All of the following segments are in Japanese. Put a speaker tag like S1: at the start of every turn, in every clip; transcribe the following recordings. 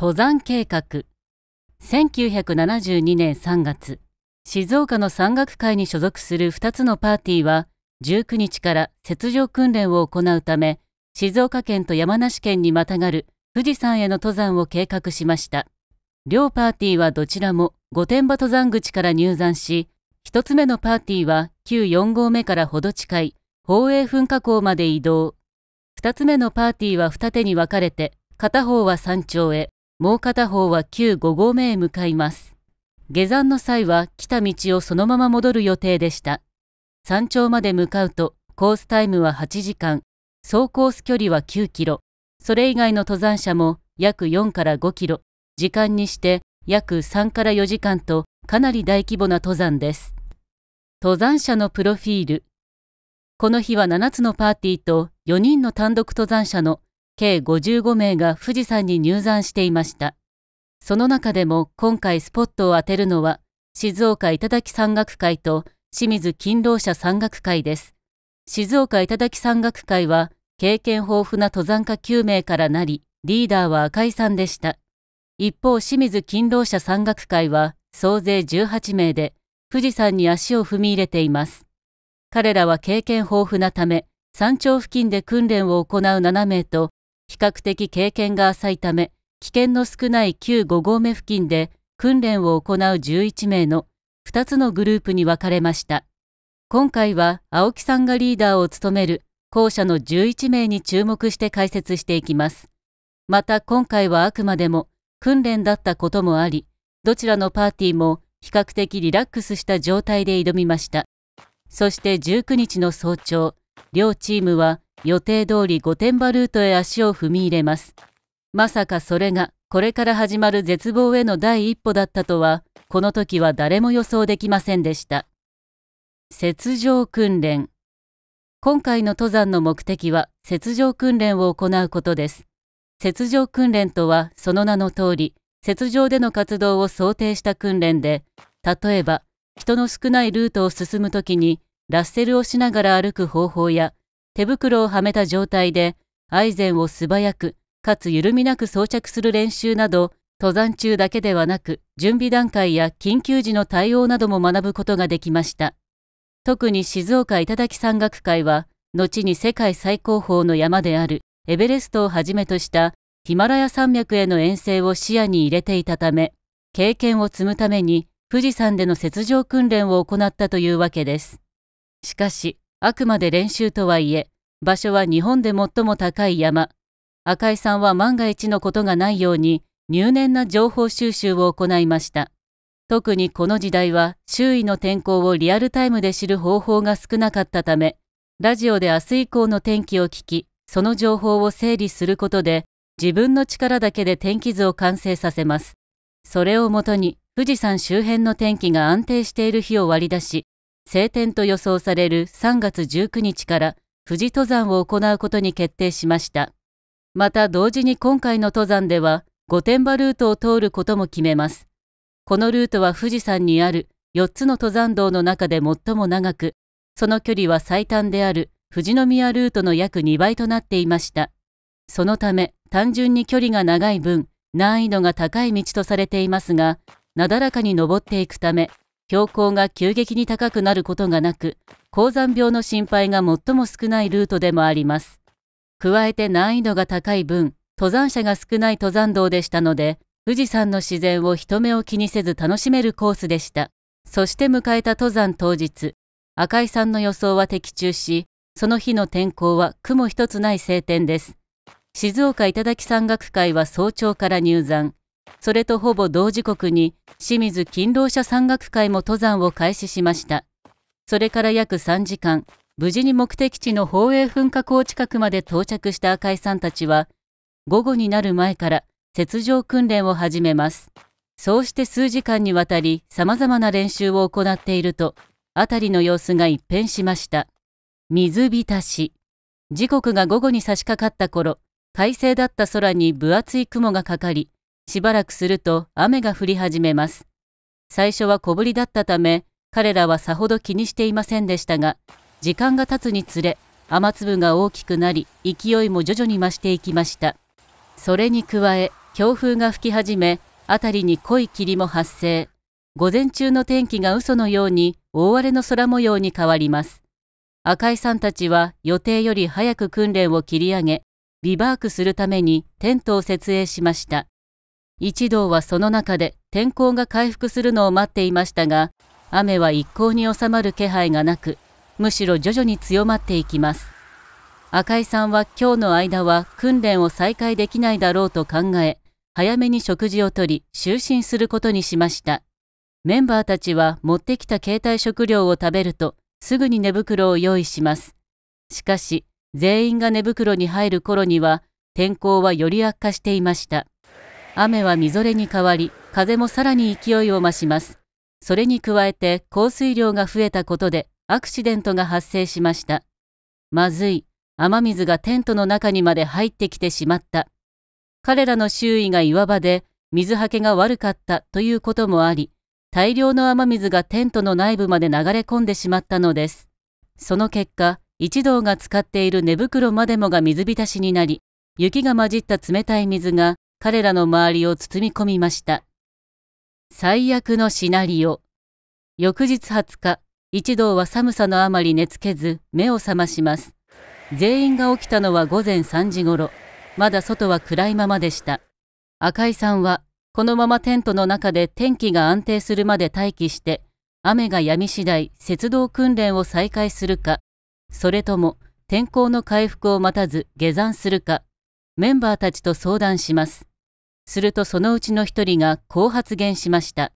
S1: 登山計画1972年3月静岡の山岳会に所属する2つのパーティーは19日から雪上訓練を行うため静岡県と山梨県にまたがる富士山への登山を計画しました両パーティーはどちらも御殿場登山口から入山し1つ目のパーティーは旧4合目からほど近い宝永噴火口まで移動2つ目のパーティーは二手に分かれて片方は山頂へもう片方は旧5号目へ向かいます。下山の際は来た道をそのまま戻る予定でした。山頂まで向かうとコースタイムは8時間、総コース距離は9キロ、それ以外の登山者も約4から5キロ、時間にして約3から4時間とかなり大規模な登山です。登山者のプロフィールこの日は7つのパーティーと4人の単独登山者の計55名が富士山に入山していました。その中でも今回スポットを当てるのは、静岡頂山岳会と清水勤労者山岳会です。静岡頂山岳会は、経験豊富な登山家9名からなり、リーダーは赤井さんでした。一方、清水勤労者山岳会は、総勢18名で、富士山に足を踏み入れています。彼らは経験豊富なため、山頂付近で訓練を行う7名と、比較的経験が浅いため、危険の少ない旧5合目付近で訓練を行う11名の2つのグループに分かれました。今回は青木さんがリーダーを務める校舎の11名に注目して解説していきます。また今回はあくまでも訓練だったこともあり、どちらのパーティーも比較的リラックスした状態で挑みました。そして19日の早朝、両チームは予定通り御殿場ルートへ足を踏み入れます。まさかそれがこれから始まる絶望への第一歩だったとは、この時は誰も予想できませんでした。雪上訓練今回の登山の目的は雪上訓練を行うことです。雪上訓練とはその名の通り、雪上での活動を想定した訓練で、例えば人の少ないルートを進むときにラッセルをしながら歩く方法や手袋をはめた状態でアイゼンを素早くかつ緩みなく装着する練習など登山中だけではなく準備段階や緊急時の対応なども学ぶことができました特に静岡頂山岳会は後に世界最高峰の山であるエベレストをはじめとしたヒマラヤ山脈への遠征を視野に入れていたため経験を積むために富士山での雪上訓練を行ったというわけですしかしあくまで練習とはいえ、場所は日本で最も高い山。赤井さんは万が一のことがないように入念な情報収集を行いました。特にこの時代は周囲の天候をリアルタイムで知る方法が少なかったため、ラジオで明日以降の天気を聞き、その情報を整理することで、自分の力だけで天気図を完成させます。それをもとに富士山周辺の天気が安定している日を割り出し、晴天と予想される3月19日から富士登山を行うことに決定しました。また同時に今回の登山では御殿場ルートを通ることも決めます。このルートは富士山にある4つの登山道の中で最も長く、その距離は最短である富士宮ルートの約2倍となっていました。そのため単純に距離が長い分難易度が高い道とされていますが、なだらかに登っていくため標高が急激に高くなることがなく、高山病の心配が最も少ないルートでもあります。加えて難易度が高い分、登山者が少ない登山道でしたので、富士山の自然を人目を気にせず楽しめるコースでした。そして迎えた登山当日、赤井さんの予想は的中し、その日の天候は雲一つない晴天です。静岡頂山岳会は早朝から入山。それとほぼ同時刻に清水勤労者山岳会も登山を開始しました。それから約3時間、無事に目的地の宝永噴火口近くまで到着した赤井さんたちは、午後になる前から雪上訓練を始めます。そうして数時間にわたり様々な練習を行っていると、辺りの様子が一変しました。水浸し。時刻が午後に差し掛かった頃、快晴だった空に分厚い雲がかかり、しばらくすると雨が降り始めます。最初は小ぶりだったため、彼らはさほど気にしていませんでしたが、時間が経つにつれ、雨粒が大きくなり、勢いも徐々に増していきました。それに加え、強風が吹き始め、辺りに濃い霧も発生。午前中の天気が嘘のように大荒れの空模様に変わります。赤井さんたちは予定より早く訓練を切り上げ、ビバークするためにテントを設営しました。一同はその中で天候が回復するのを待っていましたが、雨は一向に収まる気配がなく、むしろ徐々に強まっていきます。赤井さんは今日の間は訓練を再開できないだろうと考え、早めに食事をとり、就寝することにしました。メンバーたちは持ってきた携帯食料を食べると、すぐに寝袋を用意します。しかし、全員が寝袋に入る頃には、天候はより悪化していました。雨はみぞれに変わり、風もさらに勢いを増します。それに加えて降水量が増えたことでアクシデントが発生しました。まずい、雨水がテントの中にまで入ってきてしまった。彼らの周囲が岩場で水はけが悪かったということもあり、大量の雨水がテントの内部まで流れ込んでしまったのです。その結果、一同が使っている寝袋までもが水浸しになり、雪が混じった冷たい水が彼らの周りを包み込みました。最悪のシナリオ。翌日20日、一同は寒さのあまり寝つけず、目を覚まします。全員が起きたのは午前3時頃。まだ外は暗いままでした。赤井さんは、このままテントの中で天気が安定するまで待機して、雨が止み次第、雪道訓練を再開するか、それとも、天候の回復を待たず下山するか、メンバーたちと相談します。するとそのうちの一人がこう発言しました。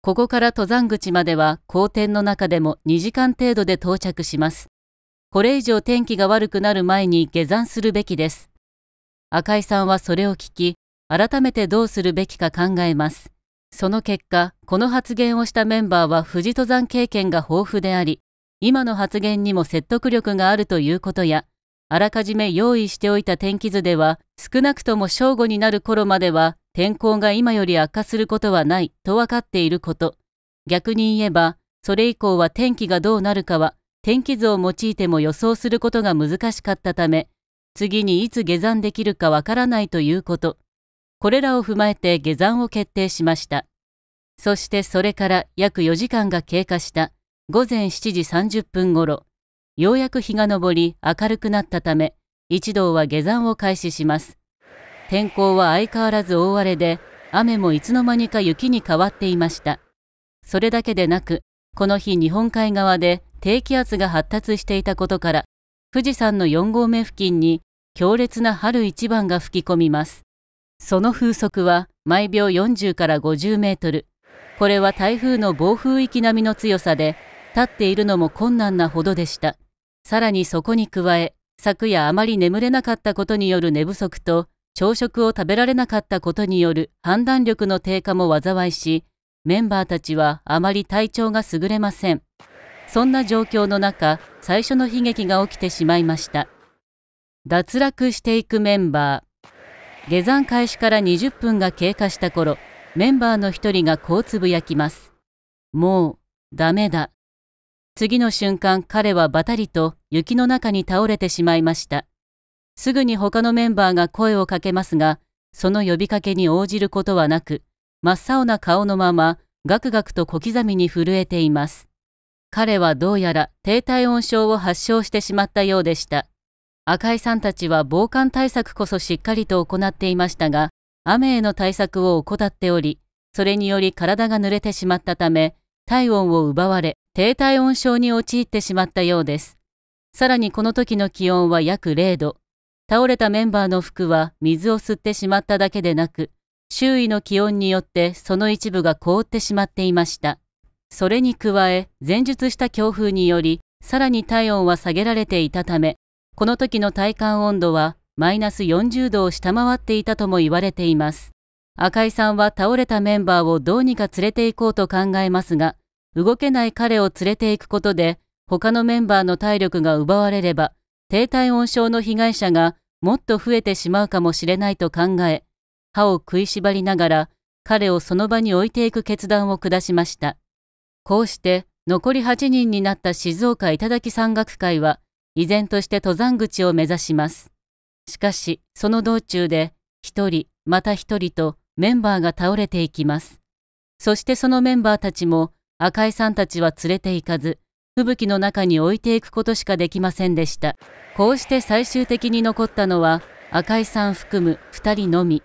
S1: ここから登山口までは好天の中でも2時間程度で到着します。これ以上天気が悪くなる前に下山するべきです。赤井さんはそれを聞き、改めてどうするべきか考えます。その結果、この発言をしたメンバーは富士登山経験が豊富であり、今の発言にも説得力があるということや、あらかじめ用意しておいた天気図では、少なくとも正午になる頃までは、天候が今より悪化することはないと分かっていること。逆に言えば、それ以降は天気がどうなるかは、天気図を用いても予想することが難しかったため、次にいつ下山できるかわからないということ。これらを踏まえて下山を決定しました。そしてそれから約4時間が経過した午前7時30分頃、ようやく日が昇り明るくなったため、一同は下山を開始します。天候は相変わらず大荒れで、雨もいつの間にか雪に変わっていました。それだけでなく、この日日本海側で低気圧が発達していたことから、富士山の4合目付近に強烈な春一番が吹き込みます。その風速は毎秒40から50メートル。これは台風の暴風域並みの強さで、立っているのも困難なほどでした。さらにそこに加え、昨夜あまり眠れなかったことによる寝不足と、朝食を食べられなかったことによる判断力の低下も災いし、メンバーたちはあまり体調が優れません。そんな状況の中、最初の悲劇が起きてしまいました。脱落していくメンバー。下山開始から20分が経過した頃、メンバーの一人がこうつぶやきます。もう、ダメだ。次の瞬間彼はバタリと雪の中に倒れてしまいました。すぐに他のメンバーが声をかけますが、その呼びかけに応じることはなく、真っ青な顔のまま、ガクガクと小刻みに震えています。彼はどうやら低体温症を発症してしまったようでした。赤井さんたちは防寒対策こそしっかりと行っていましたが、雨への対策を怠っており、それにより体が濡れてしまったため、体温を奪われ、低体温症に陥ってしまったようです。さらにこの時の気温は約0度。倒れたメンバーの服は水を吸ってしまっただけでなく、周囲の気温によってその一部が凍ってしまっていました。それに加え、前述した強風により、さらに体温は下げられていたため、この時の体感温度はマイナス40度を下回っていたとも言われています。赤井さんは倒れたメンバーをどうにか連れて行こうと考えますが、動けない彼を連れていくことで、他のメンバーの体力が奪われれば、低体温症の被害者がもっと増えてしまうかもしれないと考え、歯を食いしばりながら、彼をその場に置いていく決断を下しました。こうして、残り8人になった静岡頂山岳会は、依然として登山口を目指します。しかし、その道中で、一人、また一人とメンバーが倒れていきます。そしてそのメンバーたちも、赤井さんたちは連れて行かず、吹雪の中に置いていくことしかできませんでした。こうして最終的に残ったのは、赤井さん含む二人のみ。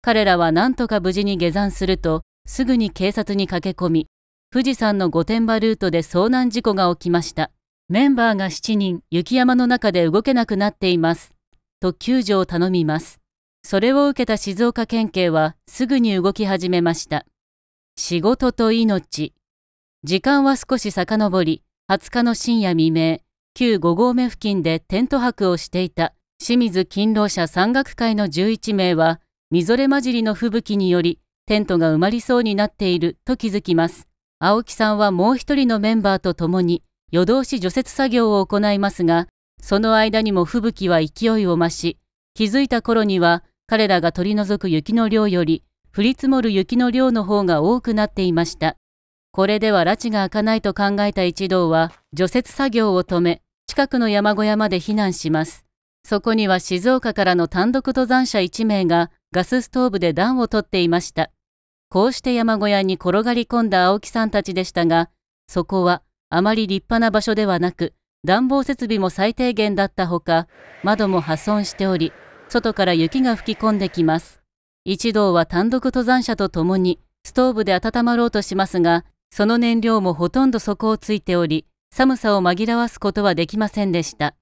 S1: 彼らは何とか無事に下山すると、すぐに警察に駆け込み、富士山の御殿場ルートで遭難事故が起きました。メンバーが7人、雪山の中で動けなくなっています。と救助を頼みます。それを受けた静岡県警はすぐに動き始めました。仕事と命、時間は少し遡り、20日の深夜未明、旧5合目付近でテント泊をしていた清水勤労者山岳会の11名は、みぞれ混じりの吹雪により、テントが埋まりそうになっていると気づきます。青木さんはもう一人のメンバーと共に、夜通し除雪作業を行いますが、その間にも吹雪は勢いを増し、気づいた頃には、彼らが取り除く雪の量より、降り積もる雪の量の方が多くなっていました。これでは拉致が開かないと考えた一同は除雪作業を止め近くの山小屋まで避難しますそこには静岡からの単独登山者1名がガスストーブで暖をとっていましたこうして山小屋に転がり込んだ青木さんたちでしたがそこはあまり立派な場所ではなく暖房設備も最低限だったほか窓も破損しており外から雪が吹き込んできます一同は単独登山者と共にストーブで温まろうとしますがその燃料もほとんど底をついており、寒さを紛らわすことはできませんでした。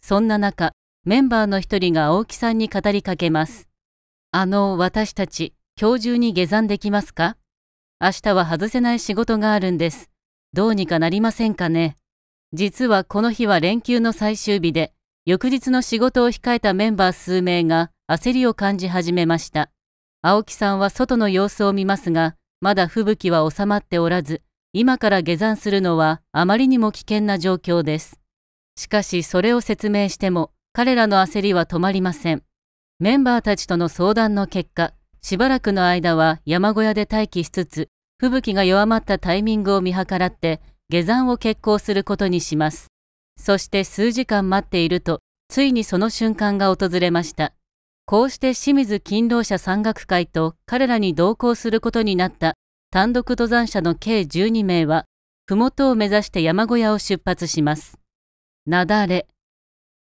S1: そんな中、メンバーの一人が青木さんに語りかけます。あの、私たち、今日中に下山できますか明日は外せない仕事があるんです。どうにかなりませんかね。実はこの日は連休の最終日で、翌日の仕事を控えたメンバー数名が焦りを感じ始めました。青木さんは外の様子を見ますが、まだ吹雪は収まっておらず、今から下山するのはあまりにも危険な状況です。しかしそれを説明しても彼らの焦りは止まりません。メンバーたちとの相談の結果、しばらくの間は山小屋で待機しつつ、吹雪が弱まったタイミングを見計らって下山を決行することにします。そして数時間待っていると、ついにその瞬間が訪れました。こうして清水勤労者山岳会と彼らに同行することになった単独登山者の計12名は、麓を目指して山小屋を出発します。雪崩。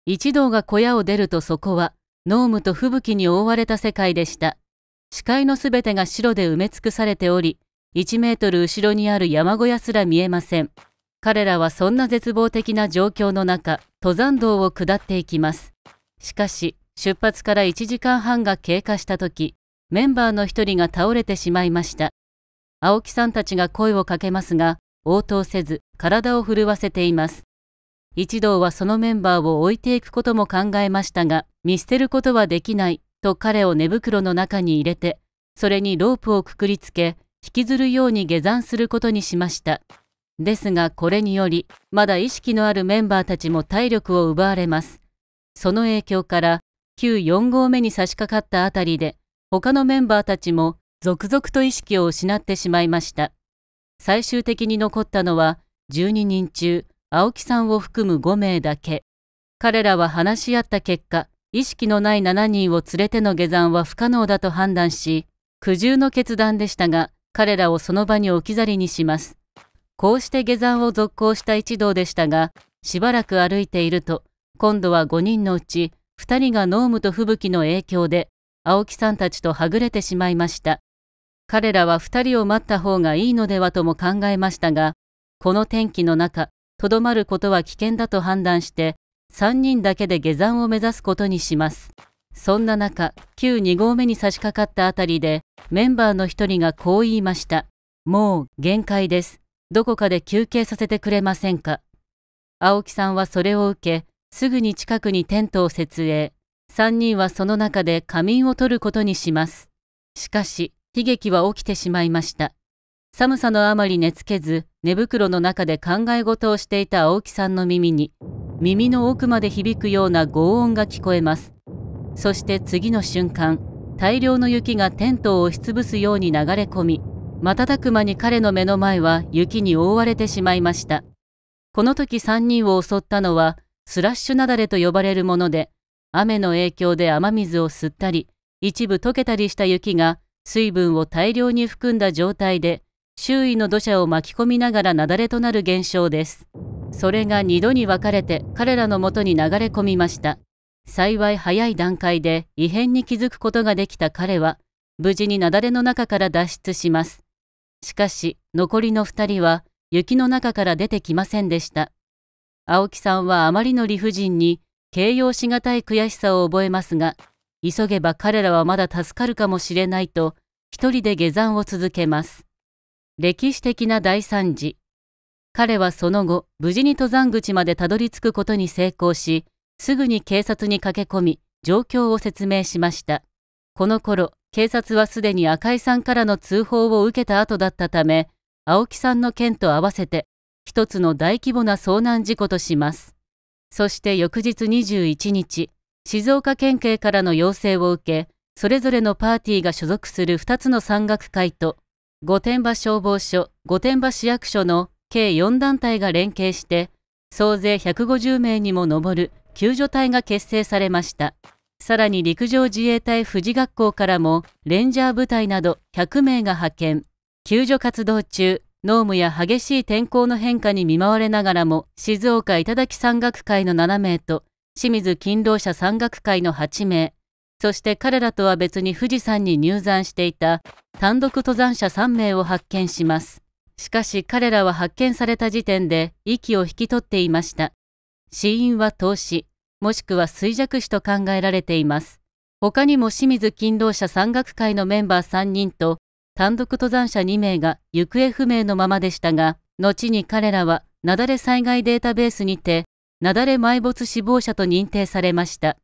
S1: 一同が小屋を出るとそこは、濃霧と吹雪に覆われた世界でした。視界のすべてが白で埋め尽くされており、1メートル後ろにある山小屋すら見えません。彼らはそんな絶望的な状況の中、登山道を下っていきます。しかし、出発から1時間半が経過した時、メンバーの一人が倒れてしまいました。青木さんたちが声をかけますが、応答せず、体を震わせています。一同はそのメンバーを置いていくことも考えましたが、見捨てることはできない、と彼を寝袋の中に入れて、それにロープをくくりつけ、引きずるように下山することにしました。ですがこれにより、まだ意識のあるメンバーたちも体力を奪われます。その影響から、旧4合目に差し掛かったあたりで、他のメンバーたちも続々と意識を失ってしまいました。最終的に残ったのは、12人中、青木さんを含む5名だけ。彼らは話し合った結果、意識のない7人を連れての下山は不可能だと判断し、苦渋の決断でしたが、彼らをその場に置き去りにします。こうして下山を続行した一同でしたが、しばらく歩いていると、今度は5人のうち二人がームと吹雪の影響で青木さんたちとはぐれてしまいました彼らは二人を待った方がいいのではとも考えましたがこの天気の中とどまることは危険だと判断して三人だけで下山を目指すことにしますそんな中旧二合目に差し掛かったあたりでメンバーの一人がこう言いましたもう限界ですどこかで休憩させてくれませんか青木さんはそれを受けすぐに近くにテントを設営。3人はその中で仮眠を取ることにします。しかし、悲劇は起きてしまいました。寒さのあまり寝つけず、寝袋の中で考え事をしていた青木さんの耳に、耳の奥まで響くような轟音が聞こえます。そして次の瞬間、大量の雪がテントを押しつぶすように流れ込み、瞬く間に彼の目の前は雪に覆われてしまいました。この時3人を襲ったのはスラッシュ雪崩と呼ばれるもので、雨の影響で雨水を吸ったり、一部溶けたりした雪が水分を大量に含んだ状態で、周囲の土砂を巻き込みながら雪崩となる現象です。それが二度に分かれて彼らのもとに流れ込みました。幸い早い段階で異変に気づくことができた彼は、無事に雪崩の中から脱出します。しかし、残りの二人は雪の中から出てきませんでした。青木さんはあまりの理不尽に形容しがたい悔しさを覚えますが、急げば彼らはまだ助かるかもしれないと、一人で下山を続けます。歴史的な大惨事。彼はその後、無事に登山口までたどり着くことに成功し、すぐに警察に駆け込み、状況を説明しました。この頃、警察はすでに赤井さんからの通報を受けた後だったため、青木さんの件と合わせて一つの大規模な遭難事故とします。そして翌日21日、静岡県警からの要請を受け、それぞれのパーティーが所属する二つの山岳会と、御殿場消防署、御殿場市役所の計4団体が連携して、総勢150名にも上る救助隊が結成されました。さらに陸上自衛隊富士学校からもレンジャー部隊など100名が派遣。救助活動中、濃霧や激しい天候の変化に見舞われながらも、静岡頂山岳会の7名と、清水勤労者山岳会の8名、そして彼らとは別に富士山に入山していた単独登山者3名を発見します。しかし彼らは発見された時点で息を引き取っていました。死因は凍死、もしくは衰弱死と考えられています。他にも清水勤労者山岳会のメンバー3人と単独登山者2名が行方不明のままでしたが、後に彼らは雪崩災害データベースにて、雪崩埋没死亡者と認定されました。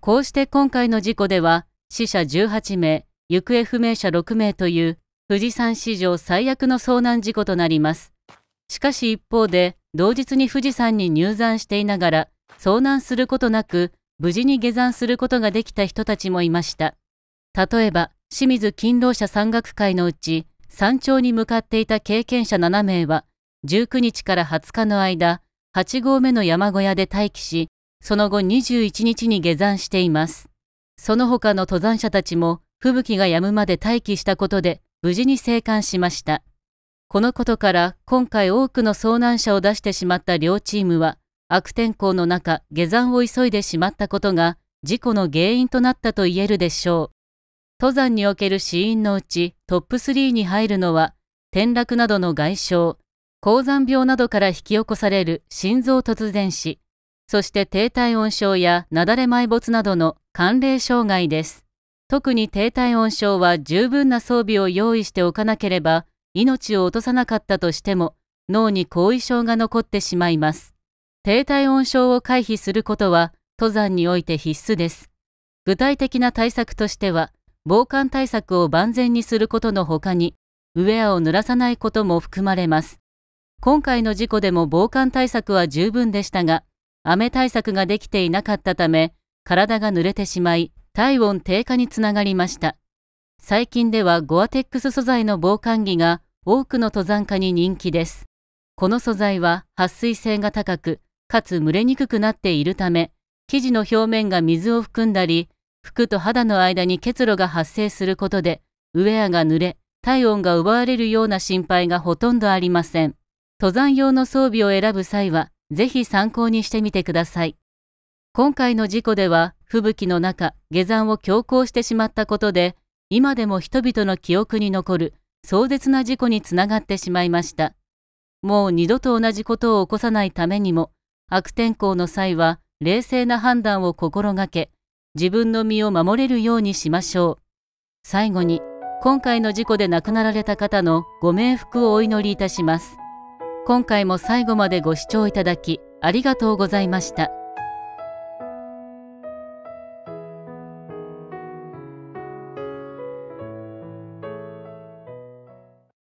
S1: こうして今回の事故では、死者18名、行方不明者6名という、富士山史上最悪の遭難事故となります。しかし一方で、同日に富士山に入山していながら、遭難することなく、無事に下山することができた人たちもいました。例えば、清水勤労者山岳会のうち山頂に向かっていた経験者7名は19日から20日の間8合目の山小屋で待機しその後21日に下山していますその他の登山者たちも吹雪が止むまで待機したことで無事に生還しましたこのことから今回多くの遭難者を出してしまった両チームは悪天候の中下山を急いでしまったことが事故の原因となったと言えるでしょう登山における死因のうちトップ3に入るのは、転落などの外傷、高山病などから引き起こされる心臓突然死、そして低体温症や雪崩埋没などの寒冷障害です。特に低体温症は十分な装備を用意しておかなければ、命を落とさなかったとしても、脳に後遺症が残ってしまいます。低体温症を回避することは、登山において必須です。具体的な対策としては、防寒対策を万全にすることのほかに、ウェアを濡らさないことも含まれます。今回の事故でも防寒対策は十分でしたが、雨対策ができていなかったため、体が濡れてしまい、体温低下につながりました。最近ではゴアテックス素材の防寒着が多くの登山家に人気です。この素材は撥水性が高く、かつ蒸れにくくなっているため、生地の表面が水を含んだり、服と肌の間に結露が発生することで、ウェアが濡れ、体温が奪われるような心配がほとんどありません。登山用の装備を選ぶ際は、ぜひ参考にしてみてください。今回の事故では、吹雪の中、下山を強行してしまったことで、今でも人々の記憶に残る壮絶な事故につながってしまいました。もう二度と同じことを起こさないためにも、悪天候の際は冷静な判断を心がけ、自分の身を守れるようにしましょう。最後に、今回の事故で亡くなられた方のご冥福をお祈りいたします。今回も最後までご視聴いただき、ありがとうございました。